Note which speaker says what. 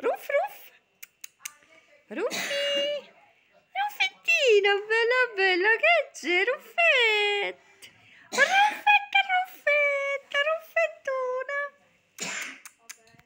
Speaker 1: Ruff, ruff. Ruffi. Ruffettino, bella, bella, che c'è? Ruffi.